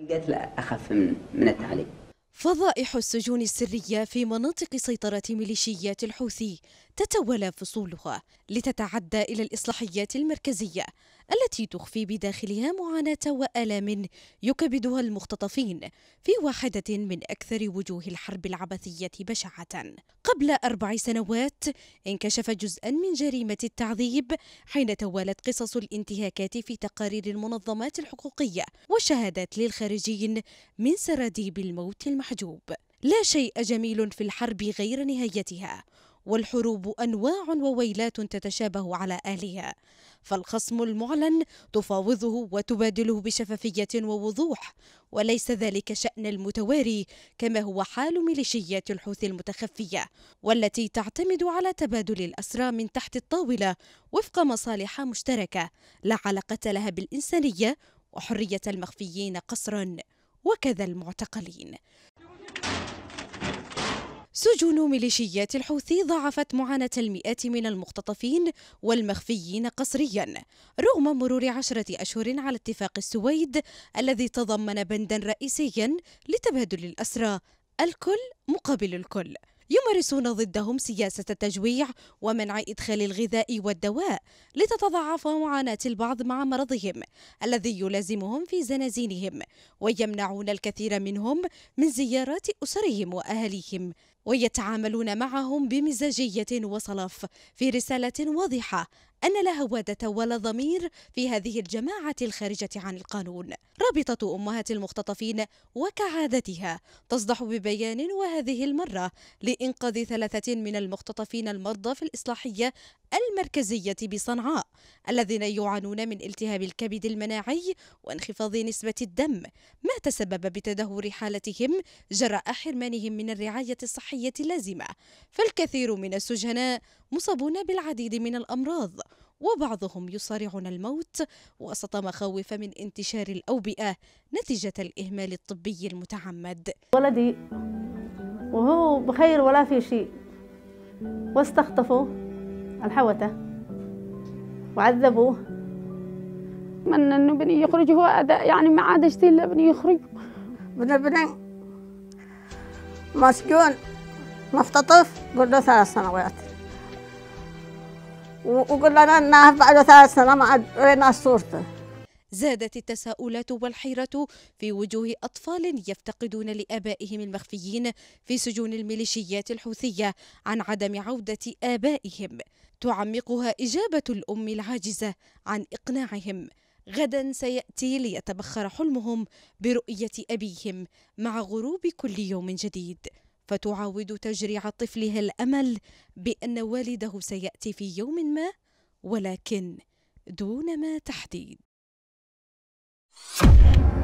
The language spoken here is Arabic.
القتل أخف من التعليم فضائح السجون السرية في مناطق سيطرة ميليشيات الحوثي تتوالى فصولها لتتعدى إلى الإصلاحيات المركزية التي تخفي بداخلها معاناة وآلام يكبدها المختطفين في واحدة من أكثر وجوه الحرب العبثية بشعه قبل أربع سنوات انكشف جزءا من جريمة التعذيب حين توالت قصص الانتهاكات في تقارير المنظمات الحقوقية وشهادات للخارجين من سراديب الموت المحجوب. لا شيء جميل في الحرب غير نهايتها والحروب أنواع وويلات تتشابه على اهلها فالخصم المعلن تفاوضه وتبادله بشفافية ووضوح وليس ذلك شأن المتواري كما هو حال ميليشيات الحوثي المتخفية والتي تعتمد على تبادل الأسرى من تحت الطاولة وفق مصالح مشتركة لا علاقة لها بالإنسانية وحرية المخفيين قصرا وكذا المعتقلين سجون ميليشيات الحوثي ضاعفت معاناة المئات من المختطفين والمخفيين قسريا رغم مرور عشرة أشهر على اتفاق السويد الذي تضمن بندا رئيسيا لتبادل الأسرى الكل مقابل الكل يمارسون ضدهم سياسة التجويع ومنع إدخال الغذاء والدواء لتتضاعف معاناة البعض مع مرضهم الذي يلازمهم في زنازينهم ويمنعون الكثير منهم من زيارات أسرهم وأهليهم ويتعاملون معهم بمزاجية وصلف في رسالة واضحة أن لا هوادة ولا ضمير في هذه الجماعة الخارجة عن القانون رابطة أمهات المختطفين وكعادتها تصدح ببيان وهذه المرة لإنقاذ ثلاثة من المختطفين المرضى في الإصلاحية المركزية بصنعاء الذين يعانون من التهاب الكبد المناعي وانخفاض نسبة الدم ما تسبب بتدهور حالتهم جراء حرمانهم من الرعاية الصحية اللازمة فالكثير من السجناء مصابون بالعديد من الأمراض وبعضهم يصارعون الموت وسط مخاوف من انتشار الأوبئة نتيجة الإهمال الطبي المتعمد ولدي وهو بخير ولا في شيء واستخطفوا الحوته وعذبوه من انه بني يخرج هو أداء يعني ما عاد اشتي الا بني يخرج بن بني مسجون مختطف قلنا ثلاث سنوات وقلنا انه بعد ثلاث سنوات ما عاد رينا صورته زادت التساؤلات والحيرة في وجوه أطفال يفتقدون لآبائهم المخفيين في سجون الميليشيات الحوثية عن عدم عودة آبائهم تعمقها إجابة الأم العاجزة عن إقناعهم غدا سيأتي ليتبخر حلمهم برؤية أبيهم مع غروب كل يوم جديد فتعاود تجريع طفلها الأمل بأن والده سيأتي في يوم ما ولكن دون ما تحديد Thank you.